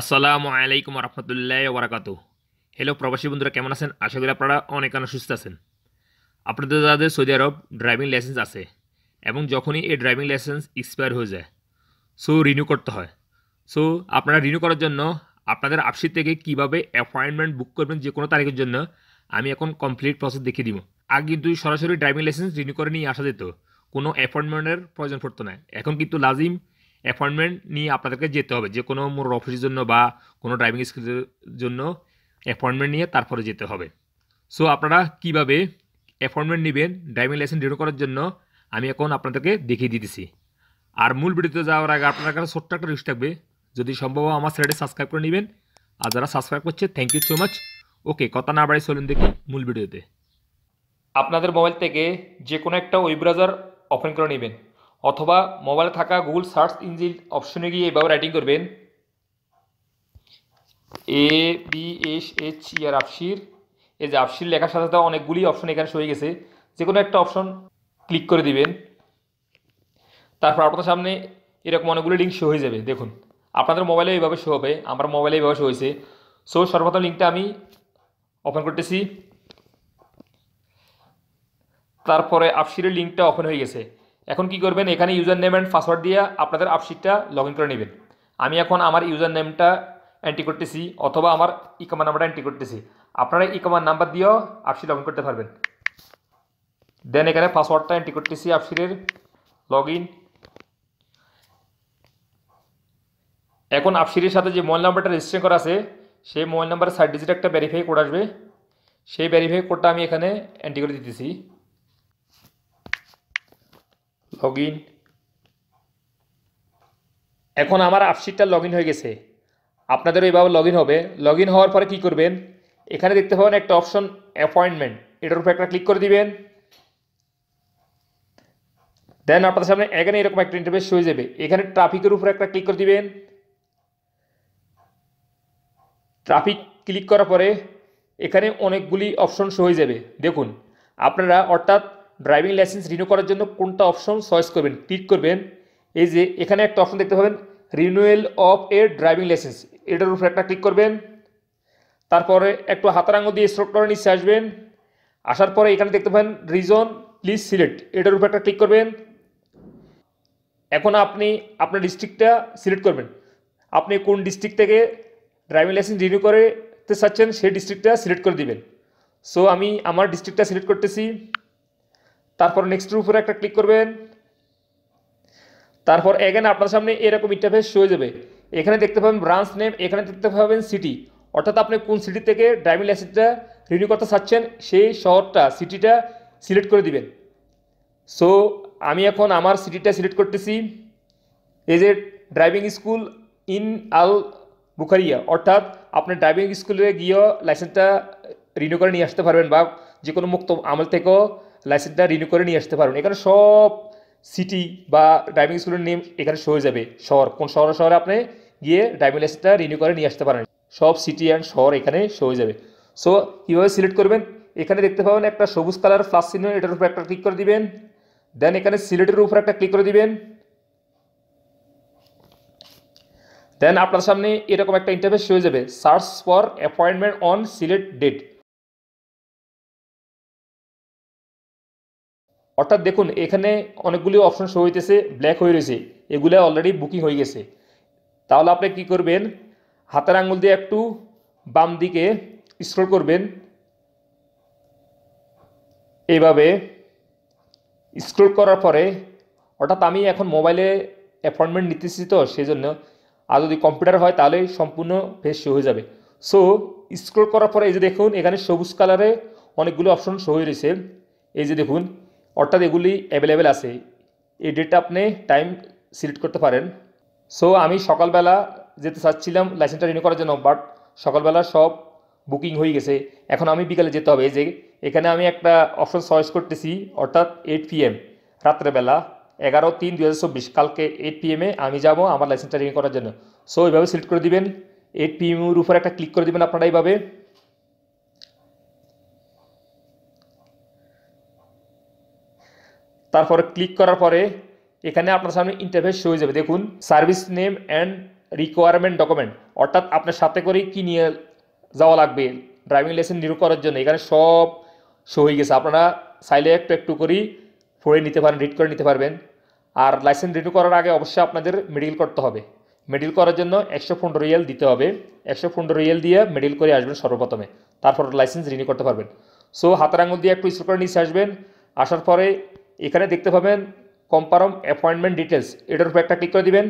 আসসালামু আলাইকুম রহমতুল্লাহ ওবরাকাত হ্যালো প্রবাসী বন্ধুরা কেমন আছেন আশা করি আপনারা অনেক অনেক সুস্থ আছেন আপনাদের যাদের সৌদি আরব ড্রাইভিং লাইসেন্স আছে এবং যখনই এই ড্রাইভিং লাইসেন্স এক্সপায়ার হয়ে যায় সো রিনিউ করতে হয় সো আপনারা রিনিউ করার জন্য আপনাদের আপসি থেকে কিভাবে অ্যাপয়েন্টমেন্ট বুক করবেন যে কোনো তারিখের জন্য আমি এখন কমপ্লিট প্রসেস দেখিয়ে দিব আগে কিন্তু সরাসরি ড্রাইভিং লাইসেন্স রিনিউ করে নিয়ে আসা যেত কোনো অ্যাপয়েন্টমেন্টের প্রয়োজন পড়তো না এখন কিন্তু লাজিম অ্যাপয়েন্টমেন্ট নিয়ে আপনাদেরকে যেতে হবে যে কোনো মোটর অফিসের জন্য বা কোনো ড্রাইভিং স্কুলের জন্য অ্যাপয়েন্টমেন্ট নিয়ে তারপরে যেতে হবে সো আপনারা কিভাবে অ্যাপয়েন্টমেন্ট নেবেন ড্রাইভিং লাইসেন্স রিনিউ করার জন্য আমি এখন আপনাদেরকে দেখিয়ে দিতেছি আর মূল ভিডিওতে যাওয়ার আগে আপনার কাছে ছোট্ট একটা রিস থাকবে যদি সম্ভব হয় আমার সেটাকে সাবস্ক্রাইব করে নেবেন আর যারা সাবস্ক্রাইব করছে thank you so much okay কথা না বাড়ি চলুন দেখি মূল ভিডিওতে আপনাদের মোবাইল থেকে যে কোনো একটা ওয়েব ব্রাউজার ওপেন করে নেবেন অথবা মোবাইলে থাকা গুগল সার্চ ইঞ্জিন অপশনে গিয়ে এভাবে রাইটিং করবেন এ বি এস এইচ ইয়ার e আফসির এই যে আফসির লেখার সাথে সাথে অনেকগুলি অপশন এখানে সয়ে গেছে যে কোনো একটা অপশন ক্লিক করে দিবেন তারপর আপনার সামনে এরকম অনেকগুলো লিঙ্ক শো হয়ে যাবে দেখুন আপনাদের মোবাইলে এইভাবে শো হবে আমার মোবাইলে এইভাবে শো হয়েছে সো সর্বপ্রথম লিঙ্কটা আমি ওপেন করতেছি তারপরে আফসিরের লিঙ্কটা ওপেন হয়ে গেছে এখন কি করবেন এখানে ইউজার নেম অ্যান্ড পাসওয়ার্ড দিয়ে আপনাদের আপশিটটা লগ করে নেবেন আমি এখন আমার ইউজার নেমটা এন্ট্রি করতেছি অথবা আমার ই কমার নাম্বারটা এন্ট্রি করতেছি আপনারা ই কমার নাম্বার দিয়েও আপসি লগ করতে পারবেন দেন এখানে পাসওয়ার্ডটা এন্ট্রি করতেছি আপসিরের লগ এখন আপসিরের সাথে যে মোবাইল নাম্বারটা রেজিস্ট্রেশন করা আছে সেই মোবাইল নাম্বারের সাইড ডিজিট একটা ভেরিফাই কোড আসবে সেই ভেরিফাই কোডটা আমি এখানে এন্ট্রি করে দিতেছি লগ ইন এখন আমার আপশিটটা লগ ইন হয়ে গেছে আপনাদেরও এইভাবে লগ ইন হবে লগ ইন হওয়ার পরে কি করবেন এখানে দেখতে পাবেন একটা অপশন অ্যাপয়েন্টমেন্ট এটার উপরে একটা ক্লিক করে দিবেন দেন আপনাদের সামনে এখানে এরকম একটা ইন্টারভেস হয়ে যাবে এখানে ট্রাফিকের উপরে একটা ক্লিক করে দিবেন ট্রাফিক ক্লিক করার পরে এখানে অনেকগুলি অপশন হয়ে যাবে দেখুন আপনারা অর্থাৎ ড্রাইভিং লাইসেন্স রিনিউ করার জন্য কোনটা অপশন চয়েস করবেন ক্লিক করবেন এই যে এখানে একটা অপশন দেখতে পাবেন renewal of a driving licence এটার উপর একটা ক্লিক করবেন তারপরে একটু হাতার আঙুল দিয়ে স্ট্রোক করে নিচে আসবেন আসার পরে এখানে দেখতে পাবেন রিজন প্লিজ সিলেক্ট এটার উপর একটা ক্লিক করবেন এখন আপনি আপনার ডিস্ট্রিক্টটা সিলেক্ট করবেন আপনি কোন ডিস্ট্রিক্ট থেকে ড্রাইভিং লাইসেন্স রিনিউ করতে চাচ্ছেন সেই ডিস্ট্রিক্টটা সিলেক্ট করে দিবেন সো আমি আমার ডিস্ট্রিক্টটা সিলেক্ট করতেছি তারপর নেক্সটের উপরে একটা ক্লিক করবেন তারপর এগেন আপনার সামনে এরকম ইন্টারফেস হয়ে যাবে এখানে দেখতে পাবেন ব্রাঞ্চ নেম এখানে দেখতে পাবেন সিটি অর্থাৎ আপনি কোন সিটি থেকে ড্রাইভিং লাইসেন্সটা রিনিউ করতে চাচ্ছেন সেই শহরটা সিটিটা সিলেক্ট করে দিবেন সো আমি এখন আমার সিটিটা সিলেক্ট করতেছি এই যে driving school in Al Bukhariya অর্থাৎ আপনি ড্রাইভিং স্কুলে গিয়েও লাইসেন্সটা রিনিউ করে নিয়ে আসতে পারবেন বা যে কোনো মুক্ত আমল থেকেও লাইসেন্সটা রিনিউ করে নিয়ে আসতে পারবেন এখানে সব সিটি বা ড্রাইভিং স্কুলের নেম এখানে শো হয়ে যাবে শহর কোন শহরে শহরে আপনি গিয়ে ড্রাইভিং লাইসেন্সটা রিনিউ করে নিয়ে আসতে পারেন সব সিটি অ্যান্ড শহর এখানে শো হয়ে যাবে সো কীভাবে সিলেক্ট করবেন এখানে দেখতে পাবেন একটা সবুজ কালার ফ্লাস চিহ্ন এটার উপর একটা ক্লিক করে দিবেন দেন এখানে সিলেটের উপর একটা ক্লিক করে দিবেন দেন আপনার সামনে এরকম একটা ইন্টারভেস হয়ে যাবে search for appointment on select date অর্থাৎ দেখুন এখানে অনেকগুলি অপশন শো হইতেছে ব্ল্যাক হয়ে রয়েছে এগুলো অলরেডি বুকিং হয়ে গেছে তাহলে আপনি কি করবেন হাতের আঙুল দিয়ে একটু বাম দিকে স্ক্রল করবেন এইভাবে স্ক্রল করার পরে অর্থাৎ আমি এখন মোবাইলে অ্যাপয়েন্টমেন্ট নিতেছি তো সেই জন্য আর যদি কম্পিউটার হয় তাহলে সম্পূর্ণ ফেস শো হয়ে যাবে সো স্ক্রল করার পরে এই যে দেখুন এখানে সবুজ কালারে অনেকগুলো অপশন শো হয়ে রয়েছে এই যে দেখুন অর্থাৎ এগুলি অ্যাভেলেবেল আছে এই ডেটটা আপনি টাইম সিলেক্ট করতে পারেন সো আমি সকালবেলা যেতে চাচ্ছিলাম লাইসেন্সটা রিনিউ করার জন্য বাট সকালবেলা সব বুকিং হয়ে গেছে এখন আমি বিকালে যেতে হবে যে এখানে আমি একটা অপশন চয়েস করতেছি অর্থাৎ এইট পিএম রাত্রেবেলা এগারো তিন দু হাজার চব্বিশ কালকে এইট পিএমে আমি যাব আমার লাইসেন্সটা রিনিউ করার জন্য সো এইভাবে সিলেক্ট করে দিবেন এইট পিএমের উপর একটা ক্লিক করে দেবেন আপনারা এইভাবে তারপরে ক্লিক করার পরে এখানে আপনার সামনে ইন্টারফেস শো হয়ে যাবে দেখুন service name and requirement document অর্থাৎ আপনার সাথে করে কি নিয়ে যাওয়া লাগবে ড্রাইভিং লাইসেন্স নিরু করার জন্য এখানে সব শো হয়ে গেছে আপনারা চাইলে একটু একটু করেই পড়ে নিতে পারেন রিড করে নিতে পারবেন আর লাইসেন্স রিনিউ করার আগে অবশ্যই আপনাদের মেডিকেল করতে হবে মেডিকেল করার জন্য একশো পনেরো রিয়েল দিতে হবে একশো পনেরো রিয়েল দিয়ে মেডিকেল করে আসবেন সর্বপ্রথমে তারপর লাইসেন্স রিনিউ করতে পারবেন সো হাতের আঙুল দিয়ে একটু স্কুল করে নিচে আসবেন আসার পরে এখানে দেখতে পাবেন কম্পারম অ্যাপয়েন্টমেন্ট ডিটেলস এটার উপর একটা ক্লিক করে দিবেন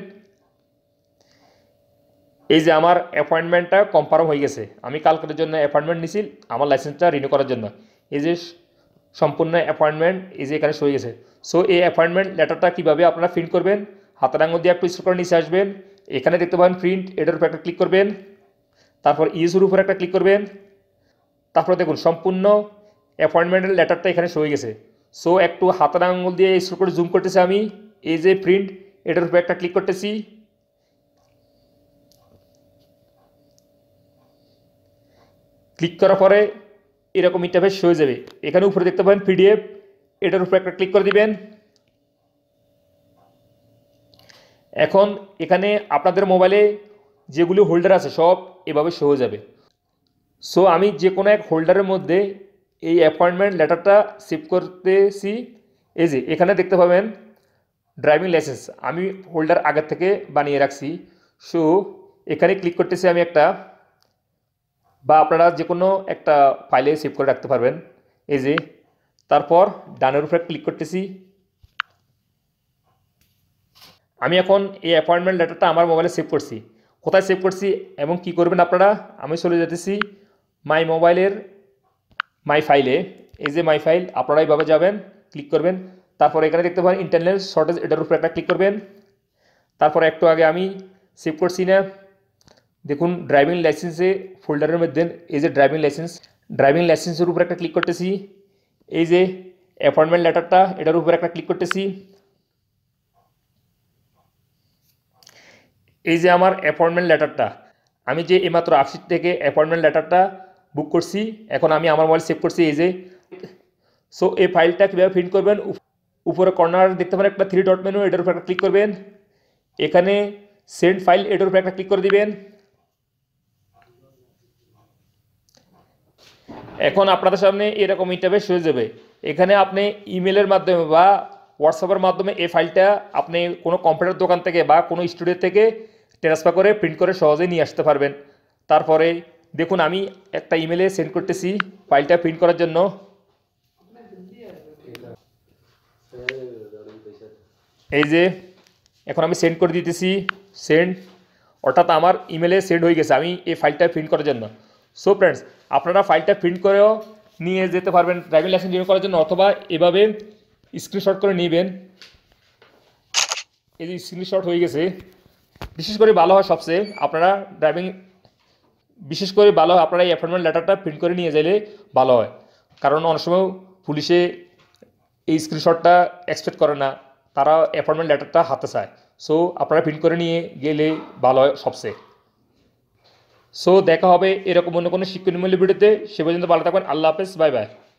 এই যে আমার অ্যাপয়েন্টমেন্টটা কম্পারম হয়ে গেছে আমি কালকের জন্য অ্যাপয়েন্টমেন্ট নিছি আমার লাইসেন্সটা রিনিউ করার জন্য এই যে সম্পূর্ণ অ্যাপয়েন্টমেন্ট এই যে এখানে সই গেছে সো এই অ্যাপয়েন্টমেন্ট লেটারটা কীভাবে আপনারা প্রিন্ট করবেন হাতের আঙুল দিয়ে একটু স্কুল করে নিচে আসবেন এখানে দেখতে পাবেন প্রিন্ট এটার উপর একটা ক্লিক করবেন তারপর ইউসুর উপর একটা ক্লিক করবেন তারপর দেখুন সম্পূর্ণ অ্যাপয়েন্টমেন্টের লেটারটা এখানে সই গেছে সো একটু হাতের আঙুল দিয়ে এই করে জুম করতেছি আমি এই যে প্রিন্ট এটার উপরে একটা ক্লিক করতেছি ক্লিক করার পরে এরকম ইন্টারফেস হয়ে যাবে এখানে উপরে দেখতে পাবেন পিডিএফ এটার উপরে একটা ক্লিক করে দিবেন এখন এখানে আপনাদের মোবাইলে যেগুলি হোল্ডার আছে সব এভাবে শো হয়ে যাবে সো আমি যে কোনো এক হোল্ডারের মধ্যে এই অ্যাপয়েন্টমেন্ট লেটারটা সেভ করতেছি এই যে এখানে দেখতে পাবেন ড্রাইভিং লাইসেন্স আমি হোল্ডার আগের থেকে বানিয়ে রাখছি সো এখানে ক্লিক করতেছি আমি একটা বা আপনারা যে কোনো একটা ফাইলে সেভ করে রাখতে পারবেন এই যে তারপর ডানের উপরে ক্লিক করতেছি আমি এখন এই অ্যাপয়েন্টমেন্ট লেটারটা আমার মোবাইলে সেভ করছি কোথায় সেভ করছি এবং কি করবেন আপনারা আমি চলে যেতেছি মাই মোবাইলের মাই ফাইলে এই যে মাই ফাইল আপনারা এইভাবে যাবেন ক্লিক করবেন তারপর এখানে দেখতে পারেন ইন্টারনাল শর্টেজ এটার উপরে একটা ক্লিক করবেন তারপর একটু আগে আমি সেভ করছি না দেখুন ড্রাইভিং লাইসেন্সে ফোল্ডারের মধ্যে এই যে ড্রাইভিং লাইসেন্স ড্রাইভিং লাইসেন্সের উপরে একটা ক্লিক করতেছি এই যে অ্যাপয়েন্টমেন্ট লেটারটা এটার উপরে একটা ক্লিক করতেছি এই যে আমার অ্যাপয়েন্টমেন্ট লেটারটা আমি যে এইমাত্র আপসিট থেকে অ্যাপয়েন্টমেন্ট লেটারটা বুক করছি এখন আমি আমার মোবাইল সেভ করছি এই যে সো এই ফাইলটা কীভাবে প্রিন্ট করবেন উপরে কর্নার দেখতে পারেন একটা থ্রি ডট মেনু এটার উপর একটা ক্লিক করবেন এখানে সেন্ড ফাইল এটার উপর একটা ক্লিক করে দিবেন এখন আপনাদের সামনে এরকম ইন্টারভেস হয়ে যাবে এখানে আপনি ইমেলের মাধ্যমে বা হোয়াটসঅ্যাপের মাধ্যমে এই ফাইলটা আপনি কোনো কম্পিউটার দোকান থেকে বা কোনো স্টুডিও থেকে ট্রান্সফার করে প্রিন্ট করে সহজেই নিয়ে আসতে পারবেন তারপরে দেখুন আমি একটা ইমেলে সেন্ড করতেছি ফাইলটা প্রিন্ট করার জন্য এই যে এখন আমি সেন্ড করে দিতেছি সেন্ড অর্থাৎ আমার ইমেলে সেন্ড হয়ে গেছে আমি এই ফাইলটা প্রিন্ট করার জন্য সো ফ্রেন্ডস আপনারা ফাইলটা প্রিন্ট করেও নিয়ে যেতে পারবেন ড্রাইভিং লাইসেন্স রিনিউ করার জন্য অথবা এভাবে স্ক্রিনশট করে নেবেন এই যে স্ক্রিনশট হয়ে গেছে বিশেষ করে ভালো হয় সবচেয়ে আপনারা ড্রাইভিং বিশেষ করে ভালো হয় আপনারা এই অ্যাপয়েন্টমেন্ট লেটারটা প্রিন্ট করে নিয়ে গেলে ভালো হয় কারণ অনেক সময় পুলিশে এই স্ক্রিনশটটা এক্সপেক্ট করে না তারা অ্যাপয়েন্টমেন্ট লেটারটা হাতে চায় সো আপনারা প্রিন্ট করে নিয়ে গেলে ভালো হয় সবচেয়ে সো দেখা হবে এরকম অন্য কোনো শিক্ষণীয় ভিডিওতে সে পর্যন্ত ভালো থাকবেন আল্লাহ হাফেজ বাই বাই